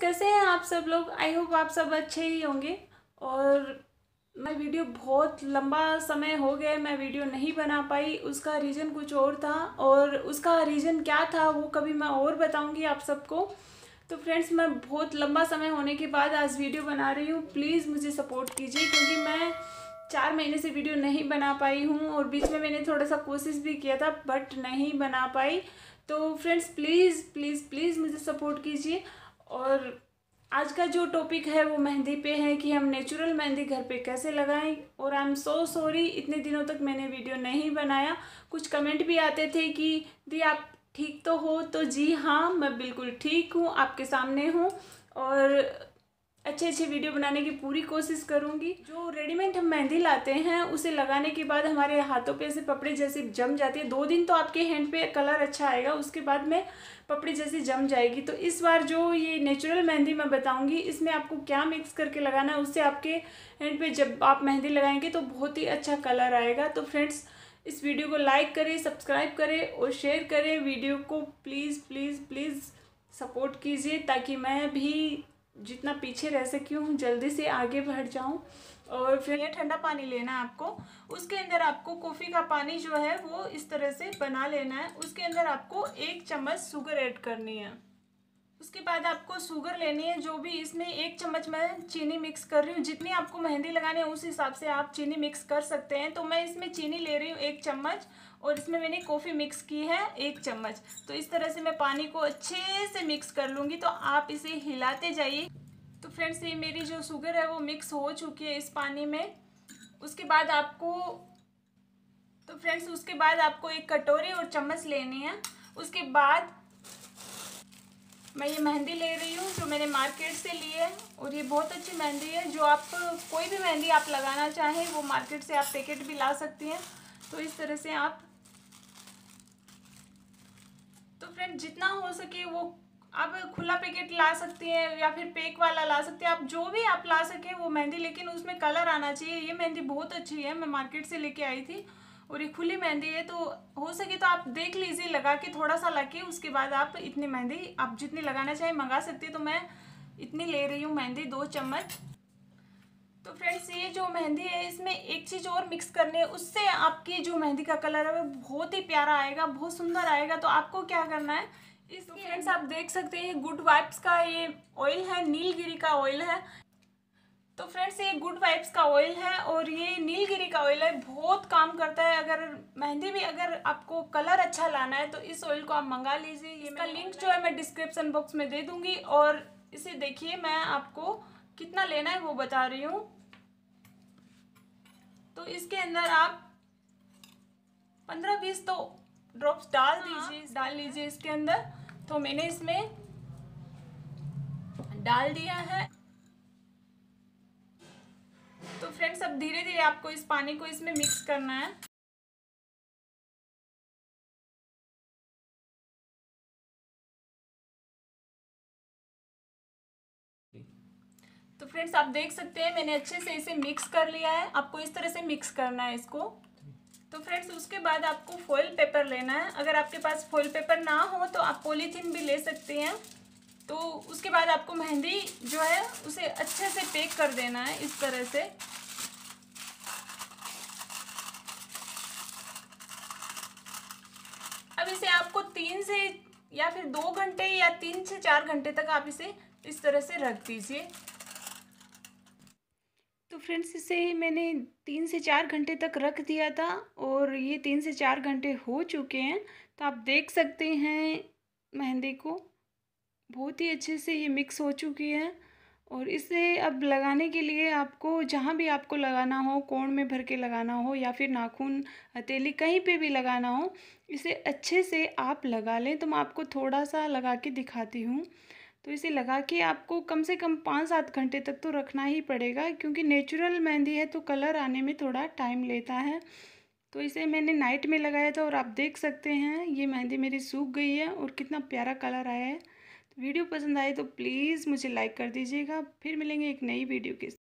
कैसे हैं आप सब लोग आई होप आप सब अच्छे ही होंगे और मैं वीडियो बहुत लंबा समय हो गया मैं वीडियो नहीं बना पाई उसका रीज़न कुछ और था और उसका रीज़न क्या था वो कभी मैं और बताऊंगी आप सबको तो फ्रेंड्स मैं बहुत लंबा समय होने के बाद आज वीडियो बना रही हूँ प्लीज़ मुझे सपोर्ट कीजिए क्योंकि मैं चार महीने से वीडियो नहीं बना पाई हूँ और बीच में मैंने थोड़ा सा कोशिश भी किया था बट नहीं बना पाई तो फ्रेंड्स प्लीज़ प्लीज़ प्लीज़ मुझे सपोर्ट कीजिए और आज का जो टॉपिक है वो मेहंदी पे है कि हम नेचुरल मेहंदी घर पे कैसे लगाएं और आई एम सो सॉरी इतने दिनों तक मैंने वीडियो नहीं बनाया कुछ कमेंट भी आते थे कि दी आप ठीक तो हो तो जी हाँ मैं बिल्कुल ठीक हूँ आपके सामने हूँ और अच्छे अच्छे वीडियो बनाने की पूरी कोशिश करूँगी जो रेडीमेड हम मेहंदी लाते हैं उसे लगाने के बाद हमारे हाथों पे ऐसे पपड़े जैसे जम जाती है दो दिन तो आपके हैंड पे कलर अच्छा आएगा उसके बाद में पपड़े जैसे जम जाएगी तो इस बार जो ये नेचुरल मेहंदी मैं बताऊँगी इसमें आपको क्या मिक्स करके लगाना है उससे आपके हैंड पे जब आप मेहंदी लगाएंगे तो बहुत ही अच्छा कलर आएगा तो फ्रेंड्स इस वीडियो को लाइक करें सब्सक्राइब करें और शेयर करें वीडियो को प्लीज़ प्लीज़ प्लीज़ सपोर्ट कीजिए ताकि मैं भी जितना पीछे रह सकी हूँ जल्दी से आगे बढ़ जाऊँ और फिर ये ठंडा पानी लेना है आपको उसके अंदर आपको कॉफ़ी का पानी जो है वो इस तरह से बना लेना है उसके अंदर आपको एक चम्मच शुगर ऐड करनी है उसके बाद आपको शुगर लेनी है जो भी इसमें एक चम्मच मैं चीनी मिक्स कर रही हूँ जितनी आपको मेहंदी लगानी है उस हिसाब से आप चीनी मिक्स कर सकते हैं तो मैं इसमें चीनी ले रही हूँ एक चम्मच और इसमें मैंने कॉफ़ी मिक्स की है एक चम्मच तो इस तरह से मैं पानी को अच्छे से मिक्स कर लूँगी तो आप इसे हिलाते जाइए तो फ्रेंड्स ये मेरी जो शुगर है वो मिक्स हो चुकी है इस पानी में उसके बाद आपको तो फ्रेंड्स उसके बाद आपको एक कटोरी और चम्मच लेनी है उसके बाद मैं ये मेहंदी ले रही हूँ जो मैंने मार्केट से ली है और ये बहुत अच्छी मेहंदी है जो आप कोई भी मेहंदी आप लगाना चाहें वो मार्केट से आप पैकेट भी ला सकती हैं तो इस तरह से आप तो फ्रेंड जितना हो सके वो आप खुला पैकेट ला सकती हैं या फिर पेक वाला ला सकते हैं आप जो भी आप ला सकें वो मेहंदी लेकिन उसमें कलर आना चाहिए ये मेहंदी बहुत अच्छी है मैं मार्केट से लेके आई थी और ये खुली मेहंदी है तो हो सके तो आप देख लीजिए लगा के थोड़ा सा लगे उसके बाद आप इतनी मेहंदी आप जितनी लगाना चाहे मंगा सकती है तो मैं इतनी ले रही हूँ मेहंदी दो चम्मच तो फ्रेंड्स ये जो मेहंदी है इसमें एक चीज़ और मिक्स करनी है उससे आपकी जो मेहंदी का कलर है वो बहुत ही प्यारा आएगा बहुत सुंदर आएगा तो आपको क्या करना है इस तो फ्रेंड्स आप देख सकते हैं गुड वाइप्स का ये ऑयल है नीलगिरी का ऑयल है तो फ्रेंड्स ये गुड वाइब्स का ऑयल है और ये नीलगिरी का ऑयल है बहुत काम करता है अगर मेहंदी भी अगर आपको कलर अच्छा लाना है तो इस ऑयल को आप मंगा लीजिए ये इसका लिंक जो है मैं डिस्क्रिप्शन बॉक्स में दे दूंगी और इसे देखिए मैं आपको कितना लेना है वो बता रही हूँ तो इसके अंदर आप पंद्रह बीस तो ड्रॉप्स डाल हाँ, दीजिए डाल लीजिए इसके अंदर तो मैंने इसमें डाल दिया है फ्रेंड्स अब धीरे धीरे आपको इस पानी को इसमें मिक्स करना है तो फ्रेंड्स आप देख सकते हैं मैंने अच्छे से इसे मिक्स कर लिया है आपको इस तरह से मिक्स करना है इसको तो फ्रेंड्स उसके बाद आपको फॉइल पेपर लेना है अगर आपके पास फॉइल पेपर ना हो तो आप पॉलीथीन भी ले सकते हैं तो उसके बाद आपको मेहंदी जो है उसे अच्छे से पैक कर देना है इस तरह से तीन से या फिर दो घंटे या तीन से चार घंटे तक आप इसे इस तरह से रख दीजिए तो फ्रेंड्स इसे मैंने तीन से चार घंटे तक रख दिया था और ये तीन से चार घंटे हो चुके हैं तो आप देख सकते हैं मेहंदी को बहुत ही अच्छे से ये मिक्स हो चुकी है और इसे अब लगाने के लिए आपको जहाँ भी आपको लगाना हो कोण में भर के लगाना हो या फिर नाखून हथेली कहीं पे भी लगाना हो इसे अच्छे से आप लगा लें तो मैं आपको थोड़ा सा लगा के दिखाती हूँ तो इसे लगा के आपको कम से कम पाँच सात घंटे तक तो रखना ही पड़ेगा क्योंकि नेचुरल मेहंदी है तो कलर आने में थोड़ा टाइम लेता है तो इसे मैंने नाइट में लगाया था और आप देख सकते हैं ये मेहंदी मेरी सूख गई है और कितना प्यारा कलर आया है वीडियो पसंद आए तो प्लीज़ मुझे लाइक कर दीजिएगा फिर मिलेंगे एक नई वीडियो के